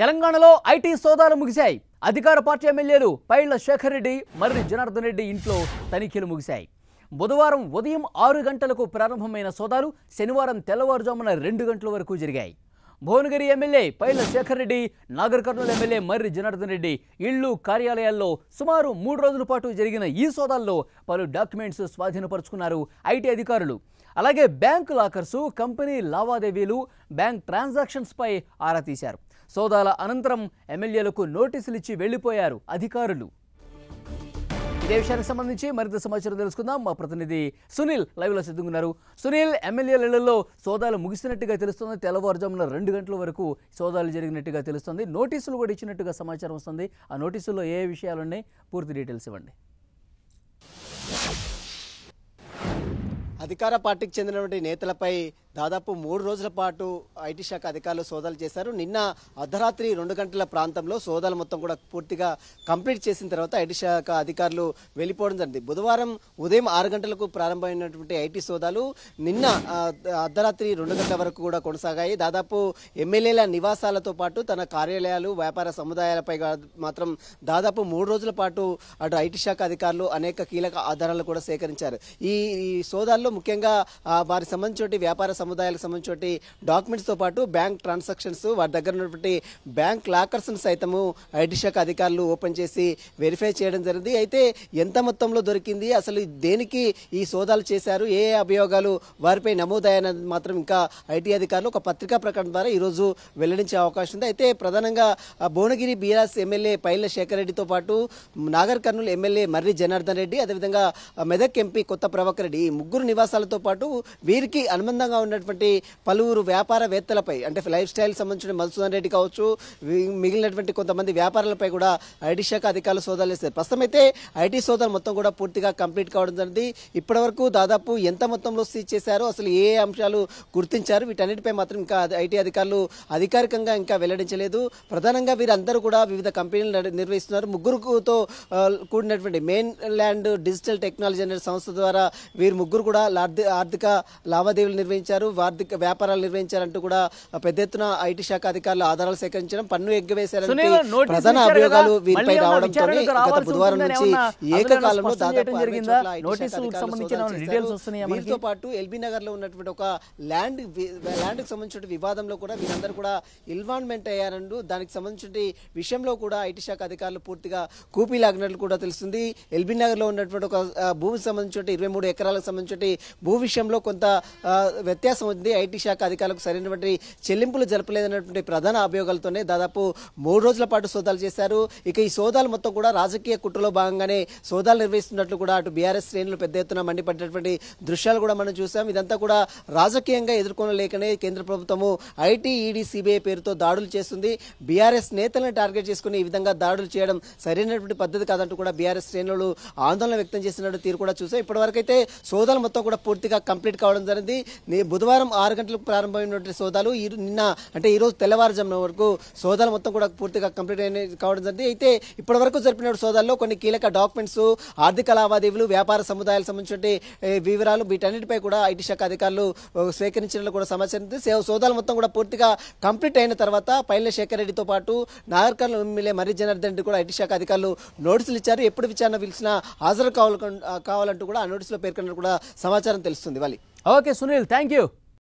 తెలంగాణలో ఐటీ సోదాలు ముగిశాయి అధికార పార్టీ ఎమ్మెల్యేలు పైళ్ల శేఖర్ రెడ్డి మర్రి జనార్దన్ రెడ్డి ఇంట్లో తనిఖీలు ముగిశాయి బుధవారం ఉదయం ఆరు గంటలకు ప్రారంభమైన సోదాలు శనివారం తెల్లవారుజామున రెండు గంటల వరకు జరిగాయి Bhuvanagiri MLA Paila Shekar Reddy Nagarkurnool MLA Marri Janardhan Reddy ఇళ్లు కార్యాలయాల్లో సుమారు మూడు రోజుల పాటు జరిగిన ఈ సోదాల్లో పలు డాక్యుమెంట్స్ స్వాధీనపరుచుకున్నారు ఐటీ అధికారులు అలాగే బ్యాంకు లాకర్సు కంపెనీ లావాదేవీలు బ్యాంక్ ట్రాన్సాక్షన్స్పై ఆరా తీశారు సోదాల అనంతరం ఎమ్మెల్యేలకు నోటీసులు ఇచ్చి వెళ్లిపోయారు అధికారులు ఇదే విషయానికి సంబంధించి మరింత సమాచారం తెలుసుకుందాం మా ప్రతినిధి సునీల్ లైవ్లో సిద్ధంగున్నారు సునీల్ ఎమ్మెల్యేలలో సోదాలు ముగిసినట్టుగా తెలుస్తుంది తెల్లవారుజామున రెండు గంటల వరకు సోదాలు జరిగినట్టుగా తెలుస్తుంది నోటీసులు కూడా ఇచ్చినట్టుగా సమాచారం వస్తుంది ఆ నోటీసుల్లో ఏ విషయాలు పూర్తి డీటెయిల్స్ ఇవ్వండి అధికార పార్టీకి చెందినటువంటి నేతలపై దాదాపు మూడు రోజుల పాటు ఐటీ శాఖ అధికారులు సోదాలు చేశారు నిన్న అర్ధరాత్రి రెండు గంటల ప్రాంతంలో సోదాలు మొత్తం కూడా పూర్తిగా కంప్లీట్ చేసిన తర్వాత ఐటీ శాఖ అధికారులు వెళ్ళిపోవడం జరిగింది బుధవారం ఉదయం ఆరు గంటలకు ప్రారంభమైనటువంటి ఐటీ సోదాలు నిన్న అర్ధరాత్రి రెండు గంటల వరకు కూడా కొనసాగాయి దాదాపు ఎమ్మెల్యేల నివాసాలతో పాటు తన కార్యాలయాలు వ్యాపార సముదాయాలపై మాత్రం దాదాపు మూడు రోజుల పాటు అటు ఐటీ శాఖ అధికారులు అనేక కీలక ఆధారాలు కూడా సేకరించారు ఈ సోదాల్లో ముఖ్యంగా వారికి సంబంధించిన వ్యాపార సముదాయాలకు సంబంధించిన డాక్యుమెంట్స్తో పాటు బ్యాంక్ ట్రాన్సాక్షన్స్ వారి దగ్గర ఉన్నటువంటి బ్యాంక్ లాకర్స్ను సైతము ఐటీ శాఖ అధికారులు ఓపెన్ చేసి వెరిఫై చేయడం జరిగింది అయితే ఎంత మొత్తంలో దొరికింది అసలు దేనికి ఈ సోదాలు చేశారు ఏ అభియోగాలు వారిపై నమోదయ్యాయన్నది మాత్రం ఇంకా ఐటీ అధికారులు ఒక పత్రికా ప్రకటన ద్వారా ఈరోజు వెల్లడించే అవకాశం ఉంది అయితే ప్రధానంగా భువనగిరి బీఆర్ఎస్ ఎమ్మెల్యే పైల శేఖర్ రెడ్డితో పాటు నాగర్ కర్నూలు ఎమ్మెల్యే మర్రి జనార్దన్ రెడ్డి అదేవిధంగా మెదక్ ఎంపీ కొత్త ప్రభాకర్ రెడ్డి ముగ్గురు నివాసాలతో పాటు వీరికి అనుబంధంగా ఉన్న ఉన్నటువంటి పలువురు వ్యాపారవేత్తలపై అంటే లైఫ్ స్టైల్ సంబంధించిన మధుసూదన్ రెడ్డి కావచ్చు మిగిలినటువంటి కొంతమంది వ్యాపారులపై కూడా ఐటీ శాఖ అధికారులు సోదాలు చేస్తారు ప్రస్తుతం అయితే ఐటీ సోదాలు మొత్తం కూడా పూర్తిగా కంప్లీట్ కావడం జరిగింది ఇప్పటివరకు దాదాపు ఎంత మొత్తంలో సీజ్ చేశారు అసలు ఏ అంశాలు గుర్తించారు వీటన్నిటిపై మాత్రం ఇంకా ఐటీ అధికారులు అధికారికంగా ఇంకా వెల్లడించలేదు ప్రధానంగా వీరందరూ కూడా వివిధ కంపెనీలు నిర్వహిస్తున్నారు ముగ్గురుతో కూడినటువంటి మెయిన్ ల్యాండ్ డిజిటల్ టెక్నాలజీ అనే సంస్థ ద్వారా వీరు ముగ్గురు కూడా ఆర్థిక లావాదేవీలు నిర్వహించారు నిర్వహించారు ఆర్థిక వ్యాపారాలు నిర్వహించారంటూ కూడా పెద్ద ఎత్తున ఐటీ శాఖ అధికారులు ఆధారాలు సేకరించడం పన్ను ఎగ్గవేశారంటే వీరితో పాటు ఎల్బీ నగర్ లో ఉన్నటువంటి ఒక ల్యాండ్ ల్యాండ్ కి సంబంధించిన వివాదంలో కూడా వీరందరూ కూడా ఇన్వాల్వ్మెంట్ అయ్యారంటూ దానికి సంబంధించిన విషయంలో కూడా ఐటీ శాఖ అధికారులు పూర్తిగా లాగినట్లు కూడా తెలుస్తుంది ఎల్బీ నగర్ లో ఉన్నటువంటి ఒక భూమికి సంబంధించిన ఇరవై మూడు ఎకరాలకు సంబంధించిన భూ విషయంలో కొంత వ్యత్యాసం వ్యత్యాసం ఉంది ఐటీ శాఖ అధికారులకు సరైనటువంటి చెల్లింపులు జరపలేదన్నటువంటి ప్రధాన అభియోగాలతోనే దాదాపు మూడు రోజుల పాటు సోదాలు చేశారు ఇక ఈ సోదాలు మొత్తం కూడా రాజకీయ కుట్రలో భాగంగానే సోదాలు నిర్వహిస్తున్నట్లు కూడా అటు బీఆర్ఎస్ శ్రేణులు పెద్ద ఎత్తున మండిపడ్డటువంటి దృశ్యాలు కూడా మనం చూసాం ఇదంతా కూడా రాజకీయంగా ఎదుర్కొనలేకనే కేంద్ర ప్రభుత్వము ఐటీ ఈడీ సిబిఐ పేరుతో దాడులు చేస్తుంది బీఆర్ఎస్ నేతలను టార్గెట్ చేసుకుని ఈ విధంగా దాడులు చేయడం సరైనటువంటి పద్ధతి కాదంటూ కూడా బీఆర్ఎస్ శ్రేణులు ఆందోళన వ్యక్తం చేసినట్టు తీరు కూడా చూసాం ఇప్పటివరకైతే సోదాలు మొత్తం కూడా పూర్తిగా కంప్లీట్ కావడం జరిగింది బుధవారం ఆరు గంటలకు ప్రారంభమైనటువంటి సోదాలు ఈ నిన్న అంటే ఈరోజు తెల్లవారుజామున వరకు సోదాలు మొత్తం కూడా పూర్తిగా కంప్లీట్ అయిన కావడం జరిగింది అయితే ఇప్పటి వరకు జరిపిన సోదాల్లో కొన్ని కీలక డాక్యుమెంట్స్ ఆర్థిక లావాదేవీలు వ్యాపార సముదాయాలకు సంబంధించిన వివరాలు వీటన్నిటిపై కూడా ఐటీ శాఖ అధికారులు సేకరించినట్లు కూడా సమాచారం సోదాలు మొత్తం కూడా పూర్తిగా కంప్లీట్ అయిన తర్వాత పైల శేఖర్ రెడ్డితో పాటు నాగర్కర్నూలు ఎమ్మెల్యే మర్రి జనార్దన్ రెడ్డి కూడా ఐటీ శాఖ అధికారులు నోటీసులు ఇచ్చారు ఎప్పుడు విచారణ పిలిచినా హాజరు కావాలంటూ కూడా ఆ నోటీసులో పేర్కొన్నట్టు కూడా సమాచారం తెలుస్తుంది వాళ్ళు Okay, Sunil, thank you.